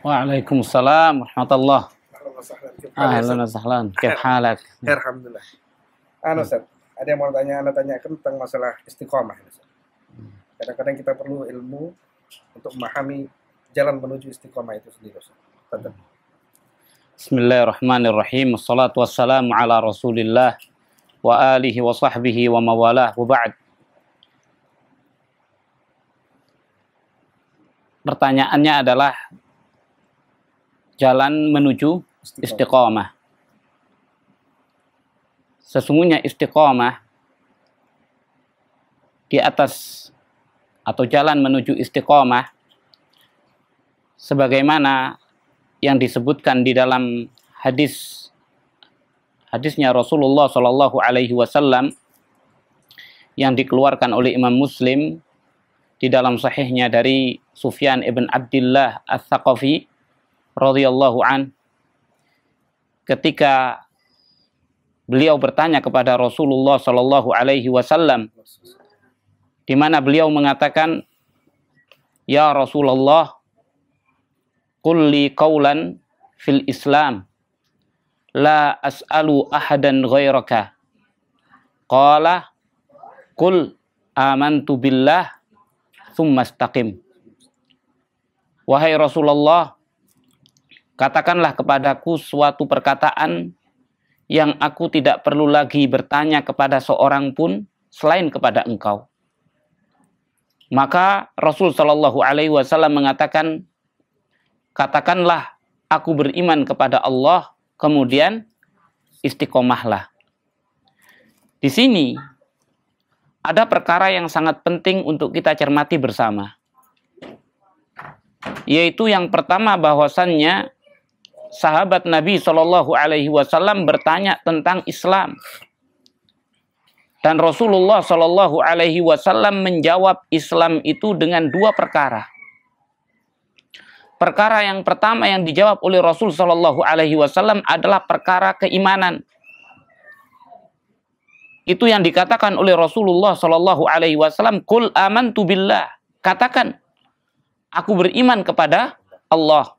waalaikumsalam السلام ورحمة الله أهلا وسهلا كيف حالك؟ خير الحمد Ustaz, ada yang mau tanya, Anda tanyakan tentang masalah istiqomah. Kadang-kadang kita perlu ilmu untuk memahami jalan menuju istiqomah itu sendiri. Ustaz. Bismillahirrahmanirrahim. Wassalatu wassalamu ala rasulillah wa alihi wa sahbihi wa mawalah wa ba'd. pertanyaannya adalah jalan menuju istiqomah. Sesungguhnya istiqomah di atas atau jalan menuju istiqomah sebagaimana yang disebutkan di dalam hadis hadisnya Rasulullah Shallallahu alaihi wasallam yang dikeluarkan oleh Imam Muslim di dalam sahihnya dari Sufyan ibn Abdullah as thaqafi radhiyallahu an ketika beliau bertanya kepada Rasulullah Shallallahu alaihi wasallam di mana beliau mengatakan ya Rasulullah kulli qawlan fil Islam la as'alu ahadan ghairaka qala kul amantu billah summastaqim. Wahai Rasulullah, katakanlah kepadaku suatu perkataan yang aku tidak perlu lagi bertanya kepada seorang pun selain kepada engkau. Maka Rasul Shallallahu Alaihi Wasallam mengatakan, katakanlah aku beriman kepada Allah, kemudian istiqomahlah. Di sini ada perkara yang sangat penting untuk kita cermati bersama. Yaitu yang pertama bahwasannya sahabat Nabi Shallallahu Alaihi Wasallam bertanya tentang Islam dan Rasulullah Shallallahu Alaihi Wasallam menjawab Islam itu dengan dua perkara. Perkara yang pertama yang dijawab oleh Rasul Shallallahu Alaihi Wasallam adalah perkara keimanan itu yang dikatakan oleh Rasulullah Shallallahu Alaihi Wasallam kul aman billah katakan aku beriman kepada Allah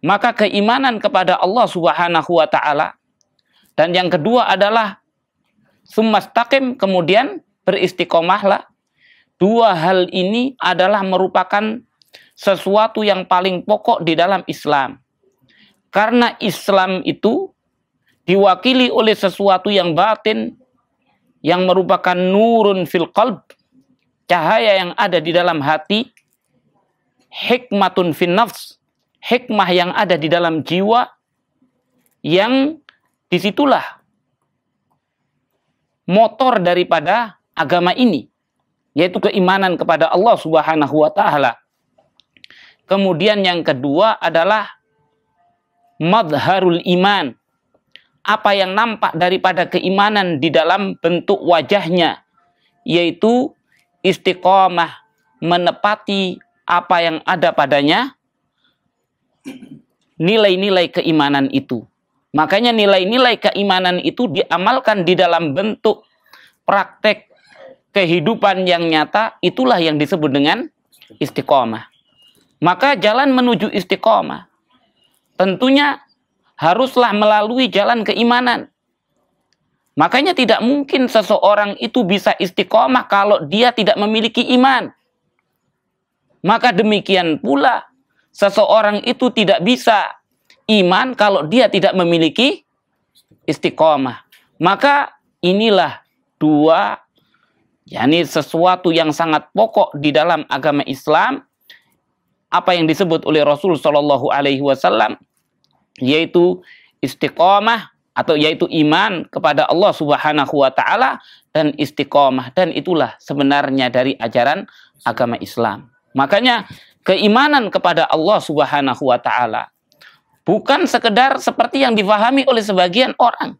maka keimanan kepada Allah Subhanahu Wa Taala dan yang kedua adalah sumastakim kemudian beristiqomahlah dua hal ini adalah merupakan sesuatu yang paling pokok di dalam Islam karena Islam itu diwakili oleh sesuatu yang batin yang merupakan nurun fil qalb, cahaya yang ada di dalam hati, hikmatun fil nafs, hikmah yang ada di dalam jiwa, yang disitulah motor daripada agama ini, yaitu keimanan kepada Allah Subhanahu wa Ta'ala. Kemudian yang kedua adalah madharul iman, apa yang nampak daripada keimanan di dalam bentuk wajahnya yaitu istiqomah menepati apa yang ada padanya nilai-nilai keimanan itu makanya nilai-nilai keimanan itu diamalkan di dalam bentuk praktek kehidupan yang nyata itulah yang disebut dengan istiqomah maka jalan menuju istiqomah tentunya haruslah melalui jalan keimanan. Makanya tidak mungkin seseorang itu bisa istiqomah kalau dia tidak memiliki iman. Maka demikian pula seseorang itu tidak bisa iman kalau dia tidak memiliki istiqomah. Maka inilah dua yakni sesuatu yang sangat pokok di dalam agama Islam apa yang disebut oleh Rasul Shallallahu alaihi wasallam yaitu istiqomah atau yaitu iman kepada Allah Subhanahu wa taala dan istiqomah dan itulah sebenarnya dari ajaran agama Islam. Makanya keimanan kepada Allah Subhanahu wa taala bukan sekedar seperti yang difahami oleh sebagian orang.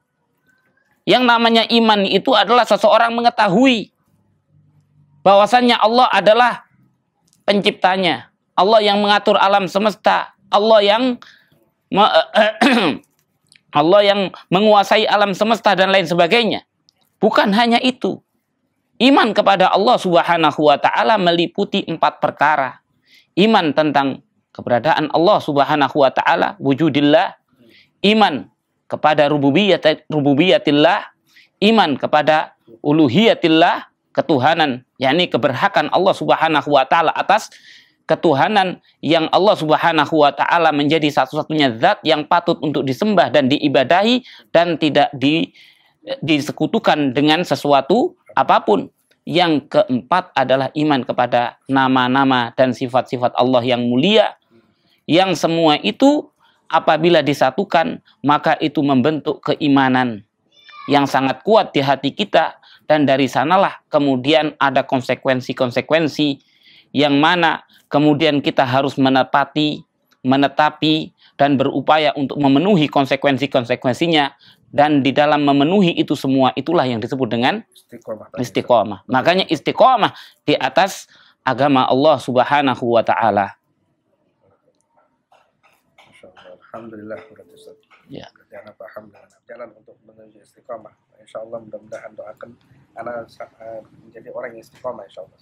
Yang namanya iman itu adalah seseorang mengetahui bahwasannya Allah adalah penciptanya, Allah yang mengatur alam semesta, Allah yang Allah yang menguasai alam semesta dan lain sebagainya. Bukan hanya itu. Iman kepada Allah Subhanahu wa taala meliputi empat perkara. Iman tentang keberadaan Allah Subhanahu wa taala, wujudillah, iman kepada rububiyat rububiyatillah, iman kepada uluhiyatillah, ketuhanan, yakni keberhakan Allah Subhanahu wa taala atas ketuhanan yang Allah Subhanahu wa taala menjadi satu-satunya zat yang patut untuk disembah dan diibadahi dan tidak di disekutukan dengan sesuatu apapun. Yang keempat adalah iman kepada nama-nama dan sifat-sifat Allah yang mulia. Yang semua itu apabila disatukan maka itu membentuk keimanan yang sangat kuat di hati kita dan dari sanalah kemudian ada konsekuensi-konsekuensi yang mana kemudian kita harus menepati, menetapi dan berupaya untuk memenuhi konsekuensi-konsekuensinya dan di dalam memenuhi itu semua itulah yang disebut dengan istiqomah. istiqomah. Makanya istiqomah di atas agama Allah Subhanahu wa taala. Alhamdulillah Ya. Jangan paham dengan jalan untuk menuju istiqomah. Insya Allah mudah-mudahan doakan anak eh, menjadi orang yang istiqomah insya Allah.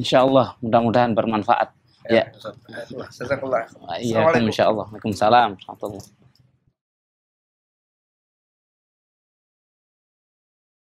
Insya Allah mudah-mudahan bermanfaat. Ya. ya. Iya, Assalamualaikum. Assalamualaikum. Assalamualaikum. Assalamualaikum. Waalaikumsalam. Assalamualaikum.